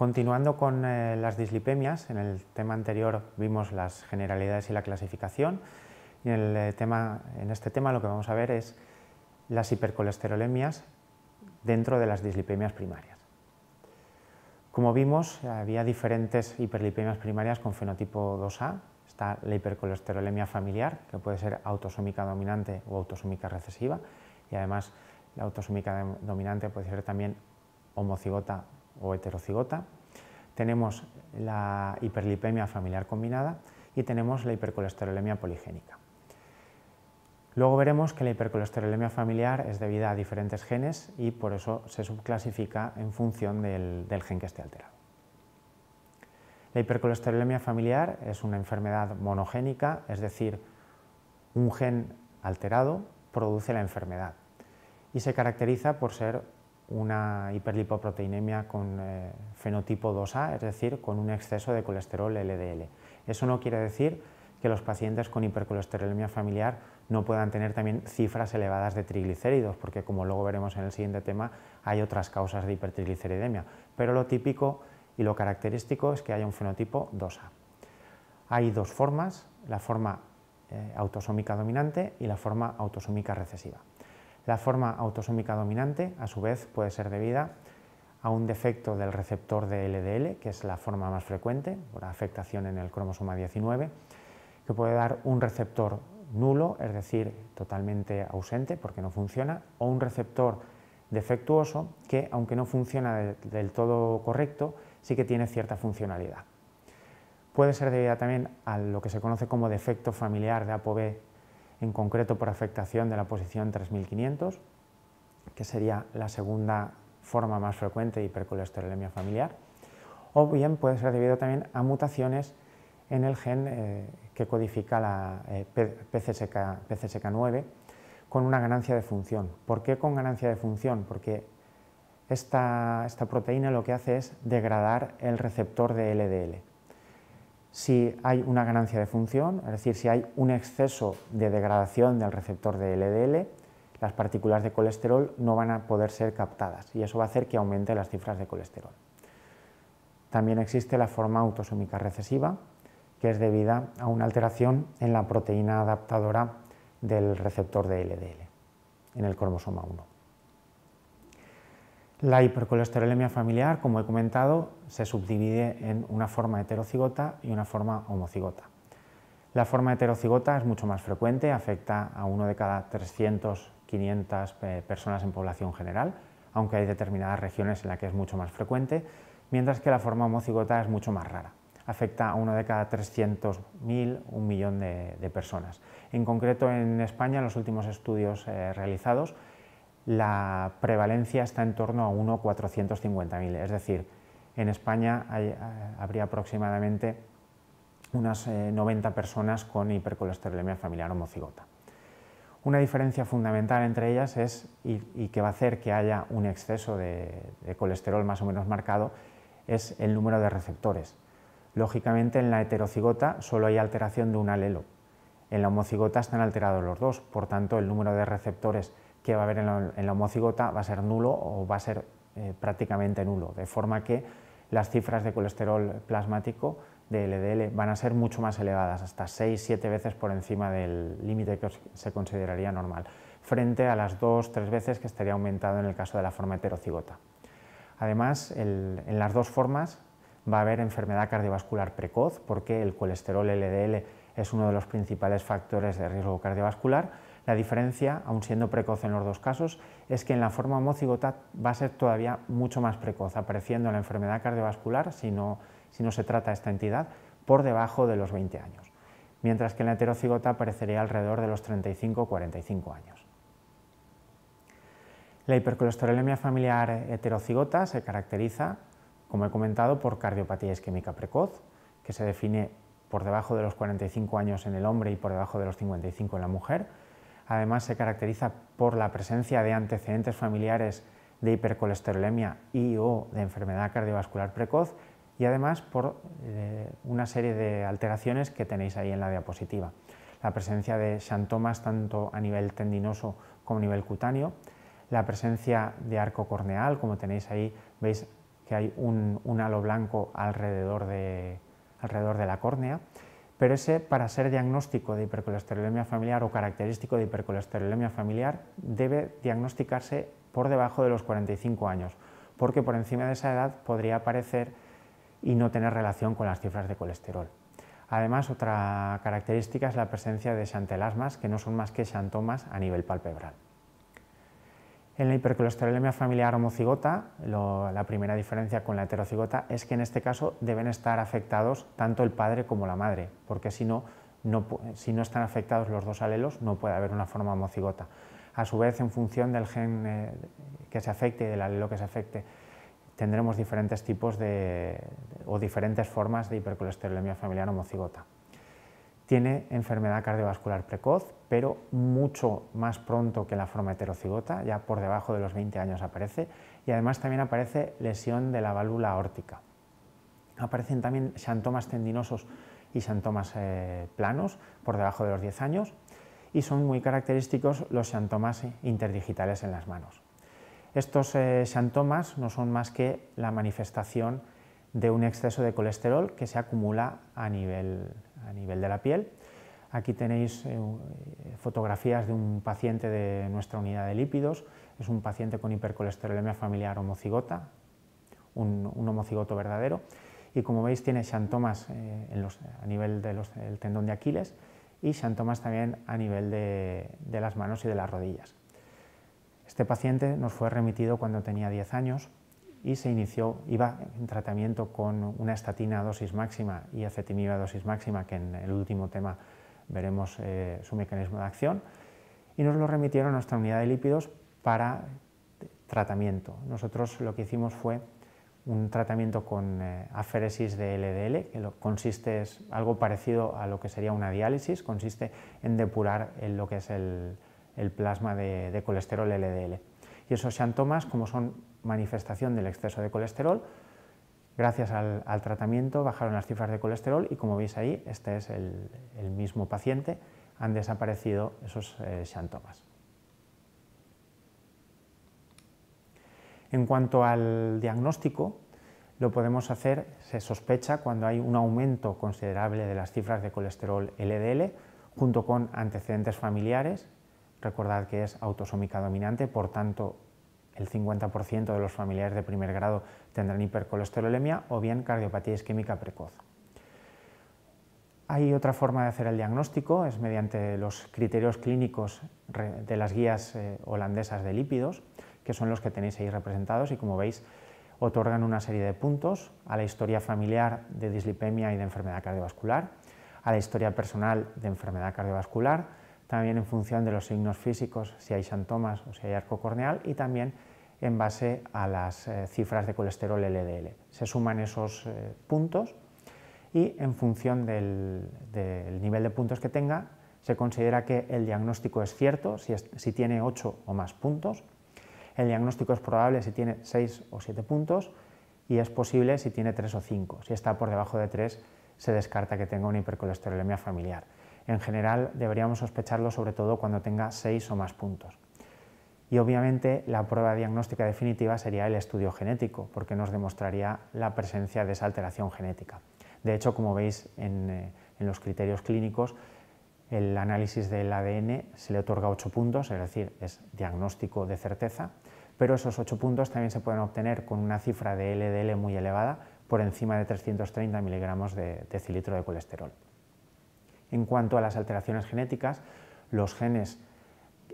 Continuando con eh, las dislipemias, en el tema anterior vimos las generalidades y la clasificación. en, eh, tema, en este tema lo que vamos a ver es las hipercolesterolemias dentro de las dislipemias primarias. Como vimos, había diferentes hiperlipemias primarias con fenotipo 2A. Está la hipercolesterolemia familiar, que puede ser autosómica dominante o autosómica recesiva. Y además, la autosómica dominante puede ser también homocigota o heterocigota, tenemos la hiperlipemia familiar combinada y tenemos la hipercolesterolemia poligénica. Luego veremos que la hipercolesterolemia familiar es debida a diferentes genes y por eso se subclasifica en función del, del gen que esté alterado. La hipercolesterolemia familiar es una enfermedad monogénica, es decir, un gen alterado produce la enfermedad y se caracteriza por ser una hiperlipoproteinemia con eh, fenotipo 2A, es decir, con un exceso de colesterol LDL. Eso no quiere decir que los pacientes con hipercolesterolemia familiar no puedan tener también cifras elevadas de triglicéridos, porque como luego veremos en el siguiente tema, hay otras causas de hipertrigliceridemia. Pero lo típico y lo característico es que haya un fenotipo 2A. Hay dos formas, la forma eh, autosómica dominante y la forma autosómica recesiva. La forma autosómica dominante, a su vez, puede ser debida a un defecto del receptor de LDL, que es la forma más frecuente, por afectación en el cromosoma 19, que puede dar un receptor nulo, es decir, totalmente ausente porque no funciona, o un receptor defectuoso que, aunque no funciona del, todo correcto, sí que tiene cierta funcionalidad. Puede ser debida también a lo que se conoce como defecto familiar de ApoB en concreto por afectación de la posición 3500, que sería la segunda forma más frecuente de hipercolesterolemia familiar, o bien puede ser debido también a mutaciones en el gen eh, que codifica la eh, PCSK, 9 con una ganancia de función. ¿Por qué con ganancia de función? Porque esta proteína lo que hace es degradar el receptor de LDL si hay una ganancia de función, es decir, si hay un exceso de degradación del receptor de LDL, las partículas de colesterol no van a poder ser captadas y eso va a hacer que aumente las cifras de colesterol. También existe la forma autosómica recesiva, que es debida a una alteración en la proteína adaptadora del receptor de LDL, en el cromosoma 1. La hipercolesterolemia familiar, como he comentado, se subdivide en una forma heterocigota y una forma homocigota. La forma heterocigota es mucho más frecuente, afecta a uno de cada 300, 500 eh, personas en población general, aunque hay determinadas regiones en las que es mucho más frecuente, mientras que la forma homocigota es mucho más rara, afecta a uno de cada 300.000, 1 millón de, personas. En concreto, en España, los últimos estudios eh, realizados la prevalencia está en torno a 1.450.000, es decir, en España eh, habría aproximadamente unas 90 eh, personas con hipercolesterolemia familiar homocigota. Una diferencia fundamental entre ellas es, y, que va a hacer que haya un exceso de, de colesterol más o menos marcado, es el número de receptores. Lógicamente en la heterocigota solo hay alteración de un alelo. En la homocigota están alterados los dos, por tanto el número de receptores que va a haber en la, homocigota va a ser nulo o va a ser eh, prácticamente nulo, de forma que las cifras de colesterol plasmático de LDL van a ser mucho más elevadas, hasta 6-7 veces por encima del límite que se consideraría normal, frente a las 2-3 veces que estaría aumentado en el caso de la forma heterocigota. Además, en las dos formas va a haber enfermedad cardiovascular precoz, porque el colesterol LDL es uno de los principales factores de riesgo cardiovascular, la diferencia, aun siendo precoz en los dos casos, es que en la forma homocigota va a ser todavía mucho más precoz, apareciendo la enfermedad cardiovascular, si no, se trata esta entidad, por debajo de los 20 años, mientras que en la heterocigota aparecería alrededor de los 35-45 años. La hipercolesterolemia familiar heterocigota se caracteriza, como he comentado, por cardiopatía isquémica precoz, que se define por debajo de los 45 años en el hombre y por debajo de los 55 en la mujer, Además, se caracteriza por la presencia de antecedentes familiares de hipercolesterolemia y o de enfermedad cardiovascular precoz y además por eh, una serie de alteraciones que tenéis ahí en la diapositiva. La presencia de xantomas tanto a nivel tendinoso como a nivel cutáneo, la presencia de arco corneal, como tenéis ahí, veis que hay un, halo blanco alrededor de la córnea, pero ese para ser diagnóstico de hipercolesterolemia familiar o característico de hipercolesterolemia familiar debe diagnosticarse por debajo de los 45 años, porque por encima de esa edad podría aparecer y no tener relación con las cifras de colesterol. Además, otra característica es la presencia de xantelasmas, que no son más que xantomas a nivel palpebral. En la hipercolesterolemia familiar homocigota, la primera diferencia con la heterocigota es que en este caso deben estar afectados tanto el padre como la madre, porque si no, si no están afectados los dos alelos no puede haber una forma homocigota. A su vez, en función del gen eh, que se afecte y del alelo que se afecte, tendremos diferentes tipos de, o diferentes formas de hipercolesterolemia familiar homocigota. Tiene enfermedad cardiovascular precoz, pero mucho más pronto que la forma heterocigota, ya por debajo de los 20 años aparece, y además también aparece lesión de la válvula aórtica. Aparecen también xantomas tendinosos y xantomas eh, planos por debajo de los 10 años, y son muy característicos los xantomas interdigitales en las manos. Estos eh, xantomas no son más que la manifestación de un exceso de colesterol que se acumula a nivel de la piel Aquí tenéis eh, eh, fotografías de un paciente de nuestra unidad de lípidos. Es un paciente con hipercolesterolemia familiar homocigota, un, homocigoto verdadero. Y como veis tiene xantomas eh, a nivel del tendón de Aquiles y xantomas también a nivel de, las manos y de las rodillas. Este paciente nos fue remitido cuando tenía 10 años y se inició, iba en tratamiento con una estatina dosis máxima y acetimib dosis máxima, que en el último tema veremos eh, su mecanismo de acción, y nos lo remitieron a nuestra unidad de lípidos para tratamiento. Nosotros lo que hicimos fue un tratamiento con eh, aféresis de LDL, que consiste, es algo parecido a lo que sería una diálisis, consiste en depurar en lo que es el, plasma de, de, colesterol LDL. Y esos tomas como son manifestación del exceso de colesterol, Gracias al, tratamiento bajaron las cifras de colesterol y como veis ahí, este es el, mismo paciente, han desaparecido esos xantomas. Eh, en cuanto al diagnóstico, lo podemos hacer, se sospecha cuando hay un aumento considerable de las cifras de colesterol LDL junto con antecedentes familiares, recordad que es autosómica dominante, por tanto el 50% de los familiares de primer grado tendrán hipercolesterolemia o bien cardiopatía isquémica precoz. Hay otra forma de hacer el diagnóstico, es mediante los criterios clínicos de las guías eh, holandesas de lípidos, que son los que tenéis ahí representados y como veis otorgan una serie de puntos a la historia familiar de dislipemia y de enfermedad cardiovascular, a la historia personal de enfermedad cardiovascular, también en función de los signos físicos, si hay santomas o si hay arco corneal, y también en base a las eh, cifras de colesterol LDL. Se suman esos eh, puntos y en función del, nivel de puntos que tenga, se considera que el diagnóstico es cierto si, si tiene 8 o más puntos, el diagnóstico es probable si tiene 6 o 7 puntos y es posible si tiene 3 o 5. Si está por debajo de 3, se descarta que tenga una hipercolesterolemia familiar en general deberíamos sospecharlo sobre todo cuando tenga seis o más puntos. Y obviamente la prueba diagnóstica definitiva sería el estudio genético, porque nos demostraría la presencia de esa alteración genética. De hecho, como veis en, eh, los criterios clínicos, el análisis del ADN se le otorga 8 puntos, es decir, es diagnóstico de certeza, pero esos 8 puntos también se pueden obtener con una cifra de LDL muy elevada, por encima de 330 miligramos de decilitro de colesterol. En cuanto a las alteraciones genéticas, los genes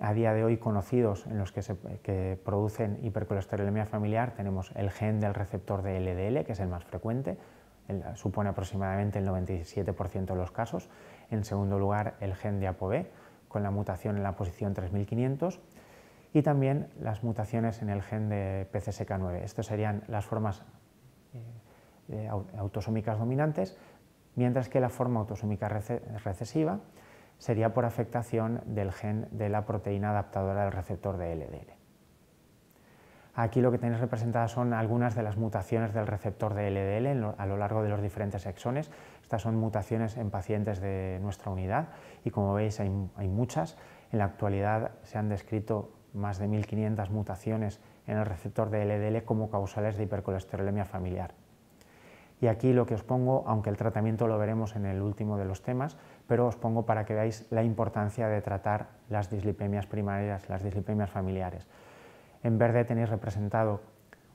a día de hoy conocidos en los que, se, que producen hipercolesterolemia familiar tenemos el gen del receptor de LDL, que es el más frecuente, supone aproximadamente el 97% de los casos. En segundo lugar, el gen de ApoB, con la mutación en la posición 3500, y también las mutaciones en el gen de PCSK9. Estas serían las formas eh, autosómicas dominantes, mientras que la forma autosómica recesiva sería por afectación del gen de la proteína adaptadora del receptor de LDL. Aquí lo que tenéis representadas son algunas de las mutaciones del receptor de LDL a lo largo de los diferentes exones. Estas son mutaciones en pacientes de nuestra unidad y como veis hay, hay muchas. En la actualidad se han descrito más de 1.500 mutaciones en el receptor de LDL como causales de hipercolesterolemia familiar. Y aquí lo que os pongo, aunque el tratamiento lo veremos en el último de los temas, pero os pongo para que veáis la importancia de tratar las dislipemias primarias, las dislipemias familiares. En verde tenéis representado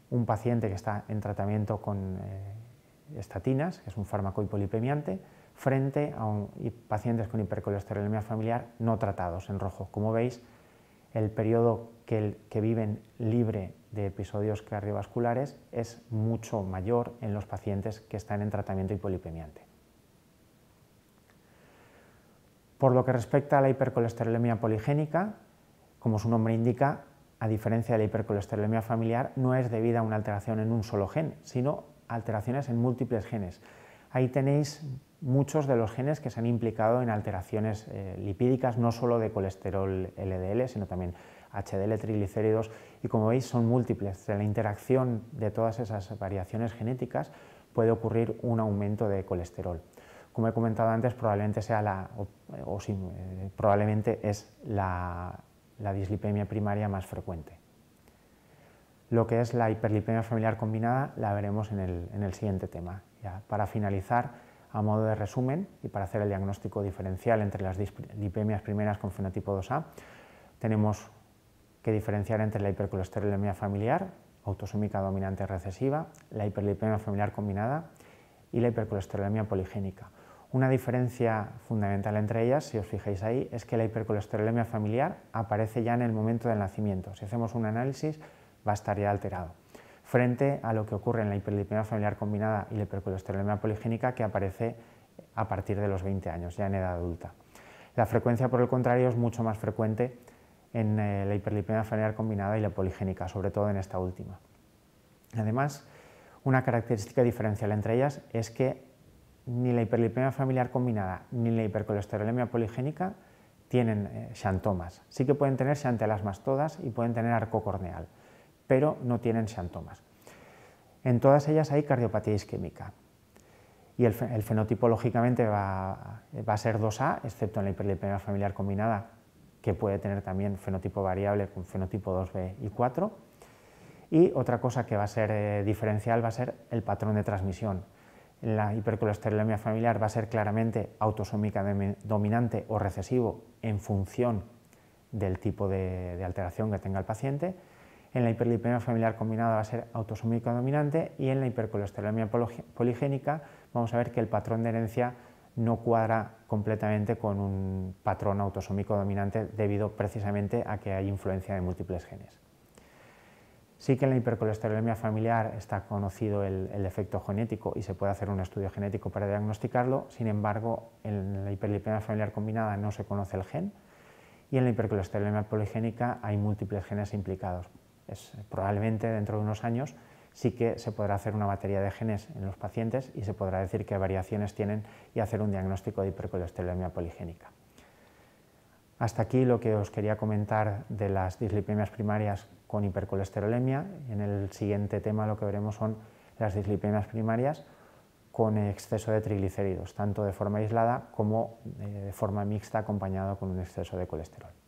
un paciente que está en tratamiento con eh, estatinas, que es un fármaco hipolipemiante, frente a pacientes con hipercolesterolemia familiar no tratados en rojo. Como veis, el periodo que viven libre de episodios cardiovasculares es mucho mayor en los pacientes que están en tratamiento hipolipemiante. Por lo que respecta a la hipercolesterolemia poligénica, como su nombre indica, a diferencia de la hipercolesterolemia familiar, no es debida a una alteración en un solo gen, sino alteraciones en múltiples genes. Ahí tenéis muchos de los genes que se han implicado en alteraciones eh, lipídicas, no solo de colesterol LDL, sino también HDL, triglicéridos, y como veis son múltiples. De la interacción de todas esas variaciones genéticas puede ocurrir un aumento de colesterol. Como he comentado antes, probablemente, sea la, o, eh, probablemente es la, dislipemia primaria más frecuente. Lo que es la hiperlipemia familiar combinada la veremos en el, siguiente tema. para finalizar, a modo de resumen y para hacer el diagnóstico diferencial entre las dislipemias primeras con fenotipo 2A, tenemos que diferenciar entre la hipercolesterolemia familiar, autosómica dominante recesiva, la hiperlipemia familiar combinada y la hipercolesterolemia poligénica. Una diferencia fundamental entre ellas, si os fijáis ahí, es que la hipercolesterolemia familiar aparece ya en el momento del nacimiento. Si hacemos un análisis, va a estar ya alterado. Frente a lo que ocurre en la hiperlipemia familiar combinada y la hipercolesterolemia poligénica, que aparece a partir de los 20 años, ya en edad adulta. La frecuencia, por el contrario, es mucho más frecuente en eh, la hiperlipemia familiar combinada y la poligénica, sobre todo en esta última. Además, una característica diferencial entre ellas es que ni la hiperlipemia familiar combinada ni la hipercolesterolemia poligénica tienen eh, xantomas. Sí que pueden tener xantelasmas todas y pueden tener arco pero no tienen xantomas. En todas ellas hay cardiopatía isquémica. Y el, fenotipo, lógicamente, va, a ser 2A, excepto en la hiperlipemia familiar combinada, que puede tener también fenotipo variable con fenotipo 2B y 4. Y otra cosa que va a ser eh, diferencial va a ser el patrón de transmisión. La hipercolesterolemia familiar va a ser claramente autosómica dominante o recesivo en función del tipo de, alteración que tenga el paciente. En la hiperlipemia familiar combinada va a ser autosómica dominante y en la hipercolesterolemia poligénica vamos a ver que el patrón de herencia no cuadra completamente con un patrón autosómico dominante debido precisamente a que hay influencia de múltiples genes. Sí que en la hipercolesterolemia familiar está conocido el, efecto genético y se puede hacer un estudio genético para diagnosticarlo, sin embargo, en la hiperlipemia familiar combinada no se conoce el gen y en la hipercolesterolemia poligénica hay múltiples genes implicados. Es probablemente dentro de unos años sí que se podrá hacer una batería de genes en los pacientes y se podrá decir qué variaciones tienen y hacer un diagnóstico de hipercolesterolemia poligénica. Hasta aquí lo que os quería comentar de las dislipemias primarias con hipercolesterolemia. En el siguiente tema lo que veremos son las dislipemias primarias con exceso de triglicéridos, tanto de forma aislada como eh, de forma mixta acompañado con un exceso de colesterol.